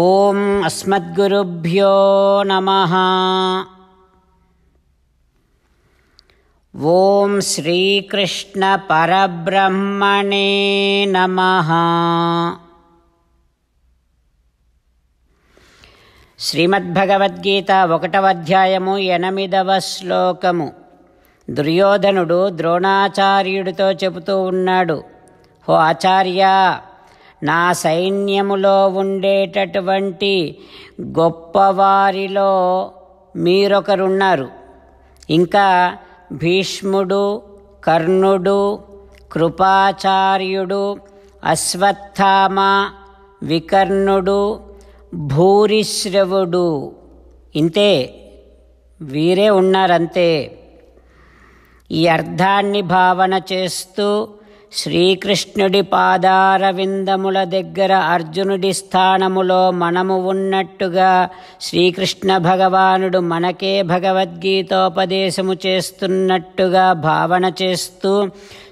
ఓం అస్మద్గురుభ్యో నమ ఓం శ్రీకృష్ణ పరబ్రహ్మణే నమ శ్రీమద్భగవద్గీత ఒకటవ అధ్యాయము ఎనిమిదవ శ్లోకము దుర్యోధనుడు ద్రోణాచార్యుడితో చెబుతూ ఉన్నాడు హో ఆచార్య నా సైన్యములో ఉండేటటువంటి గొప్పవారిలో మీరొకరున్నారు ఇంకా భీష్ముడు కర్ణుడు కృపాచార్యుడు అశ్వత్థామ వికర్ణుడు భూరిశ్రవుడు ఇంతే వీరే ఉన్నారంతే ఈ అర్థాన్ని భావన చేస్తూ శ్రీకృష్ణుడి పాదారవిందముల దగ్గర అర్జునుడి స్థానములో మనము ఉన్నట్టుగా శ్రీకృష్ణ భగవానుడు మనకే భగవద్గీతోపదేశము చేస్తున్నట్టుగా భావన చేస్తూ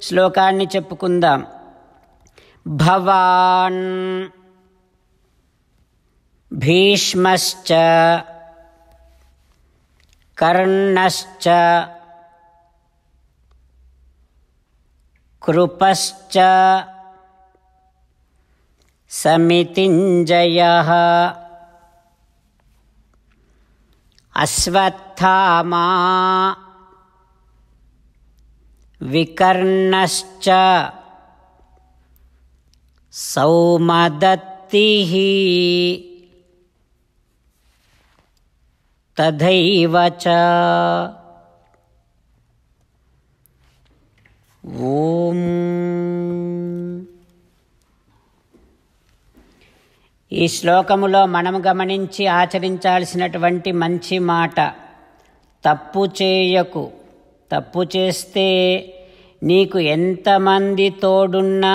శ్లోకాన్ని చెప్పుకుందాం భవాన్ భీష్మశ్చ కర్ణశ్చ कृपश्च समितिञ्जयः अश्वत्थामा विकर्णश्च सौमदत्तिः तथैव ఓం ఈ శ్లోకములో మనం గమనించి ఆచరించాల్సినటువంటి మంచి మాట తప్పు చేయకు తప్పు చేస్తే నీకు ఎంతమంది తోడున్నా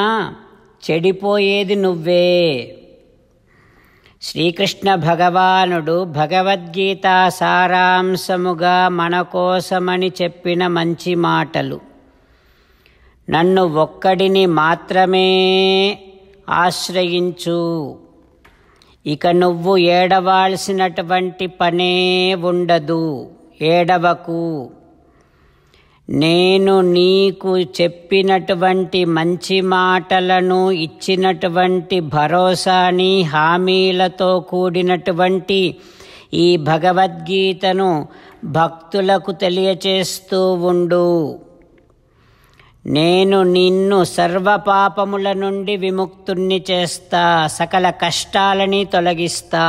చెడిపోయేది నువ్వే శ్రీకృష్ణ భగవానుడు భగవద్గీత సారాంశముగా మన కోసమని చెప్పిన మంచి మాటలు నన్ను ఒక్కడిని మాత్రమే ఆశ్రయించు ఇక నువ్వు ఏడవాల్సినటువంటి పనే ఉండదు ఏడవకు నేను నీకు చెప్పినటువంటి మంచి మాటలను ఇచ్చినటువంటి భరోసాని హామీలతో కూడినటువంటి ఈ భగవద్గీతను భక్తులకు తెలియచేస్తూ ఉండు నేను నిన్ను సర్వపాపముల నుండి విముక్తుణ్ణి చేస్తా సకల కష్టాలని తొలగిస్తా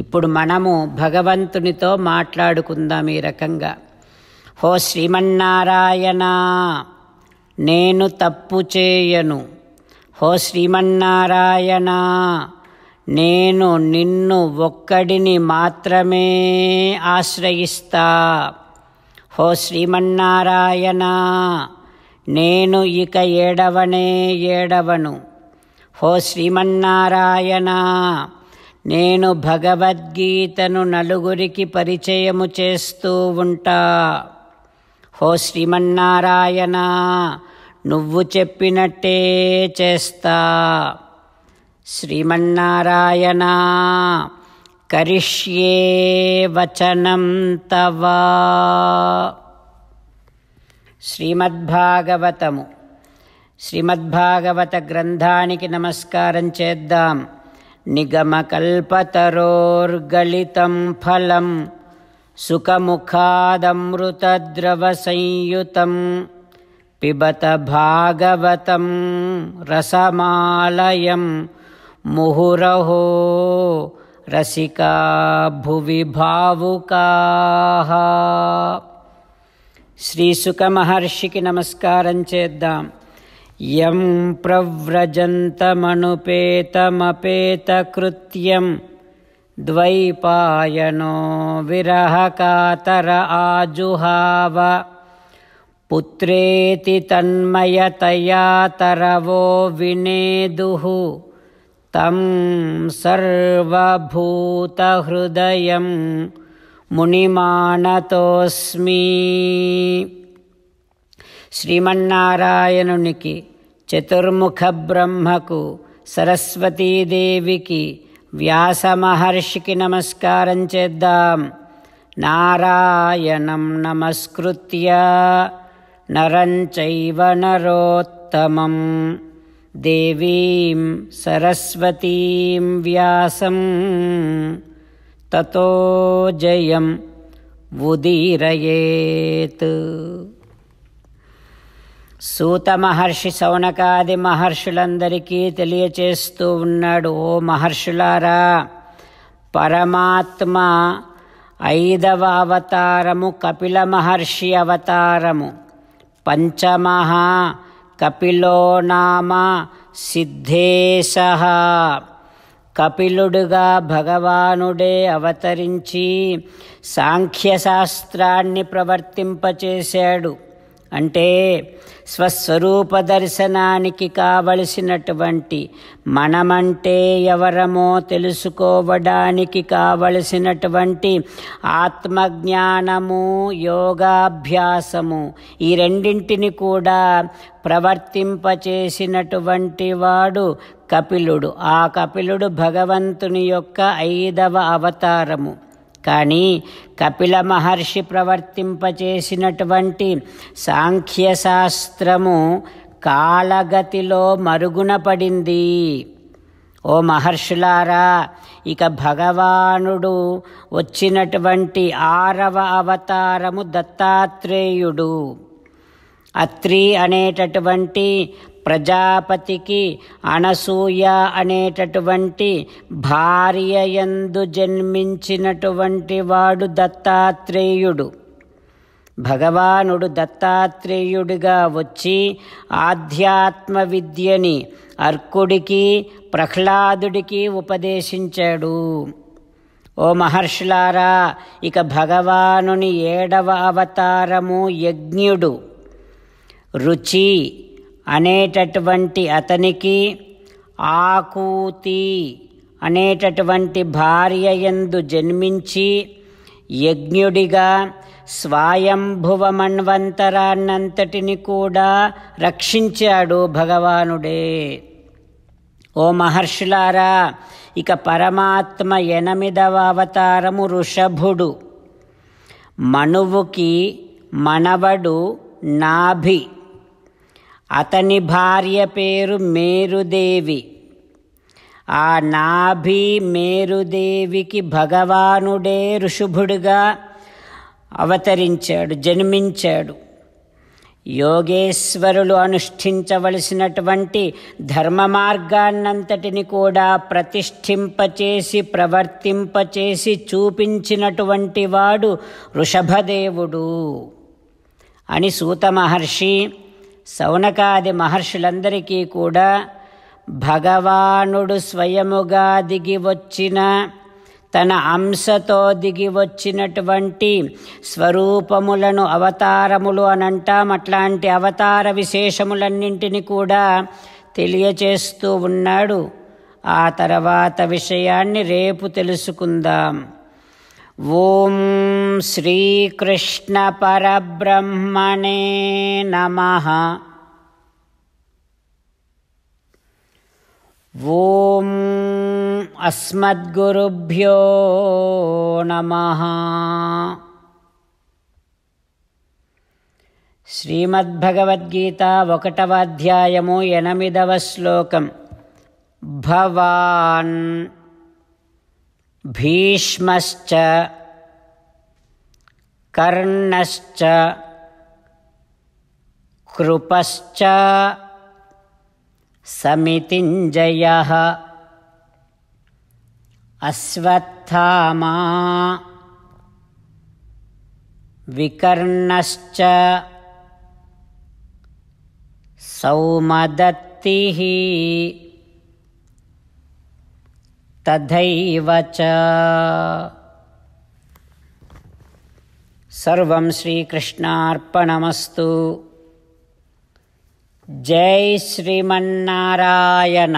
ఇప్పుడు మనము భగవంతునితో మాట్లాడుకుందాం ఈ రకంగా హో శ్రీమన్నారాయణ నేను తప్పు చేయను హో శ్రీమన్నారాయణ నేను నిన్ను ఒక్కడిని మాత్రమే ఆశ్రయిస్తా హో శ్రీమన్నారాయణ నేను ఇక ఏడవనే ఏడవను హో శ్రీమన్నారాయణ నేను భగవద్గీతను నలుగురికి పరిచయము చేస్తూ ఉంటా హో శ్రీమన్నారాయణ నువ్వు చెప్పినట్టే చేస్తా శ్రీమన్నారాయణ కరిష్యే వచనం तव శ్రీమద్భాగవతము శ్రీమద్భాగవత గ్రంథానికి నమస్కారం చేద్దాం నిగమకల్పతరోర్గళితం ఫలం సుఖముఖాదమృతద్రవ సంయుతం పిబత భాగవతం రసమాలయం ముహురహో रसिका भुवि भावुकाः नमस्कारं नमस्कारञ्चेद्दां यं प्रव्रजन्तमनुपेतमपेतकृत्यं द्वैपायनो विरहकातर आजुहाव पुत्रेति तन्मयतया तरवो विनेदुः तं సర్వూతహృదయం మునిమానతోస్మి శ్రీమన్నారాయణునికి చతుర్ముఖ బ్రహ్మకు సరస్వతీదేవికి వ్యాసమహర్షికి నమస్కారం చేద్దాం నారాయణం నమస్కృత్య నరం చైవ నరోత్తమం देवीं सरस्वतीं వ్యాసం ततो जयम् సూత సూతమహర్షి సౌనకాది మహర్షులందరికీ తెలియచేస్తూ ఉన్నాడు ఓ మహర్షులారా పరమాత్మ ఐదవ అవతారము కపిల మహర్షి అవతారము పంచమహా కపిలో నామ సిద్ధేశ కపిలుడుగా భగవానుడే అవతరించి సాంఖ్యశాస్త్రాన్ని ప్రవర్తింపచేశాడు అంటే స్వస్వరూప దర్శనానికి కావలసినటువంటి మనమంటే ఎవరమో తెలుసుకోవడానికి కావలసినటువంటి ఆత్మజ్ఞానము యోగాభ్యాసము ఈ రెండింటిని కూడా ప్రవర్తింపచేసినటువంటి వాడు కపిలుడు ఆ కపిలుడు భగవంతుని యొక్క ఐదవ అవతారము కానీ కపిల మహర్షి ప్రవర్తింపచేసినటువంటి సాంఖ్యశాస్త్రము కాలగతిలో మరుగున పడింది ఓ మహర్షులారా ఇక భగవానుడు వచ్చినటువంటి ఆరవ అవతారము దత్తాత్రేయుడు అత్రి అనేటటువంటి ప్రజాపతికి అనసూయ అనేటటువంటి భార్య ఎందు జన్మించినటువంటి వాడు దత్తాత్రేయుడు భగవానుడు దత్తాత్రేయుడిగా వచ్చి ఆధ్యాత్మ విద్యని అర్కుడికి ప్రహ్లాదుడికి ఉపదేశించాడు ఓ మహర్షులారా ఇక భగవానుని ఏడవ అవతారము యజ్ఞుడు రుచి అనేటటువంటి అతనికి ఆకూతి అనేటటువంటి భార్య ఎందు జన్మించి యజ్ఞుడిగా స్వాయంభువమన్వంతరాన్నంతటిని కూడా రక్షించాడు భగవానుడే ఓ మహర్షులారా ఇక పరమాత్మ ఎనిమిదవ అవతారము ఋషభుడు మనువుకి మనవడు నాభి అతని భార్య పేరు మేరుదేవి ఆ నాభి మేరుదేవికి భగవానుడే ఋషుభుడుగా అవతరించాడు జన్మించాడు యోగేశ్వరులు అనుష్ఠించవలసినటువంటి ధర్మ మార్గాన్నంతటిని కూడా ప్రతిష్ఠింపచేసి ప్రవర్తింపచేసి చూపించినటువంటి వాడు వృషభదేవుడు అని సూత మహర్షి సౌనకాది మహర్షులందరికీ కూడా భగవానుడు స్వయముగా దిగి వచ్చిన తన అంశతో దిగి వచ్చినటువంటి స్వరూపములను అవతారములు అని అంటాం అట్లాంటి అవతార విశేషములన్నింటినీ కూడా తెలియచేస్తూ ఉన్నాడు ఆ తర్వాత విషయాన్ని రేపు తెలుసుకుందాం श्रीकृष्णपरब्रह्मणे नमः ॐ अस्मद्गुरुभ्यो नमः श्रीमद्भगवद्गीता वकटवाध्यायमु एमिदवश्लोकं भवान् भीष्मश्च कर्णश्च कृपश्च समितिञ्जयः अश्वत्थामा विकर्णश्च सौमदत्तिः तथैव च सर्वं श्रीकृष्णार्पणमस्तु जय श्रीमन्नारायण